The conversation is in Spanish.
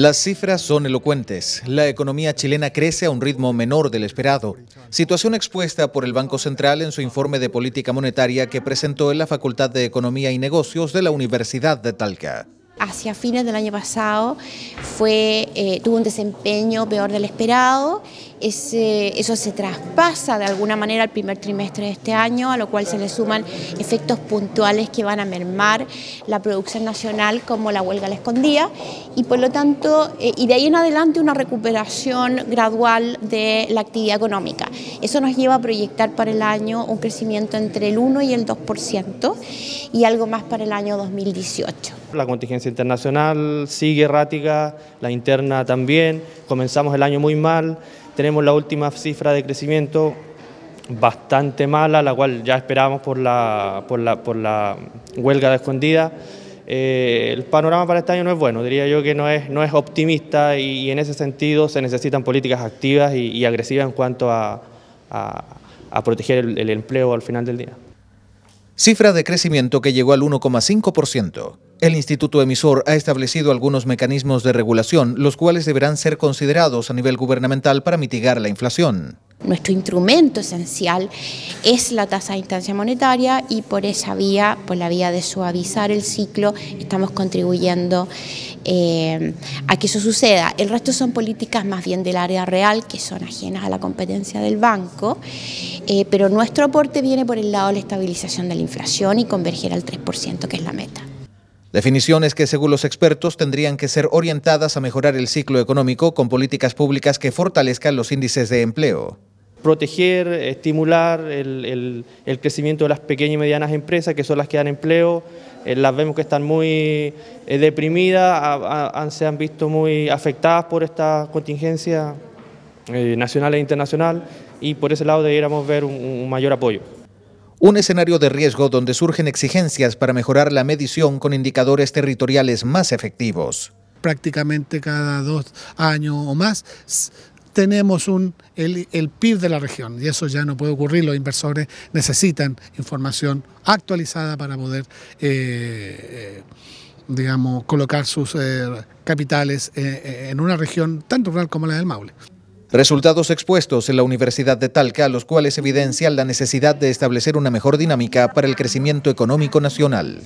Las cifras son elocuentes. La economía chilena crece a un ritmo menor del esperado, situación expuesta por el Banco Central en su informe de política monetaria que presentó en la Facultad de Economía y Negocios de la Universidad de Talca. Hacia fines del año pasado fue, eh, tuvo un desempeño peor del esperado eso se traspasa de alguna manera al primer trimestre de este año, a lo cual se le suman efectos puntuales que van a mermar la producción nacional como la huelga la escondía y por lo tanto, eh, y de ahí en adelante una recuperación gradual de la actividad económica. Eso nos lleva a proyectar para el año un crecimiento entre el 1 y el 2% y algo más para el año 2018. La contingencia internacional sigue errática, la interna también, comenzamos el año muy mal, tenemos la última cifra de crecimiento bastante mala, la cual ya esperábamos por la, por la, huelga de escondida. Eh, el panorama para este año no es bueno, diría yo que no es, no es optimista y, en ese sentido se necesitan políticas activas y, agresivas en cuanto a, a, proteger el empleo al final del día cifra de crecimiento que llegó al 1,5%. El instituto emisor ha establecido algunos mecanismos de regulación, los cuales deberán ser considerados a nivel gubernamental para mitigar la inflación nuestro instrumento esencial es la tasa de instancia monetaria y por esa vía, por la vía de suavizar el ciclo, estamos contribuyendo eh, a que eso suceda. El resto son políticas más bien del área real que son ajenas a la competencia del banco, eh, pero nuestro aporte viene por el lado de la estabilización de la inflación y converger al 3%, que es la meta. Definiciones que, según los expertos, tendrían que ser orientadas a mejorar el ciclo económico con políticas públicas que fortalezcan los índices de empleo proteger, estimular el, crecimiento de las pequeñas y medianas empresas, que son las que dan empleo. Eh, las vemos que están muy eh, deprimidas, se han visto muy afectadas por esta contingencia eh, nacional e internacional y por ese lado debiéramos ver un mayor apoyo. Un escenario de riesgo donde surgen exigencias para mejorar la medición con indicadores territoriales más efectivos prácticamente cada dos años o más tenemos un, el, PIB de la región y eso ya no puede ocurrir, los inversores necesitan información actualizada para poder, eh, eh, digamos, colocar sus eh, capitales en una región tan rural como la del Maule. Resultados expuestos en la Universidad de Talca, los cuales evidencian la necesidad de establecer una mejor dinámica para el crecimiento económico nacional.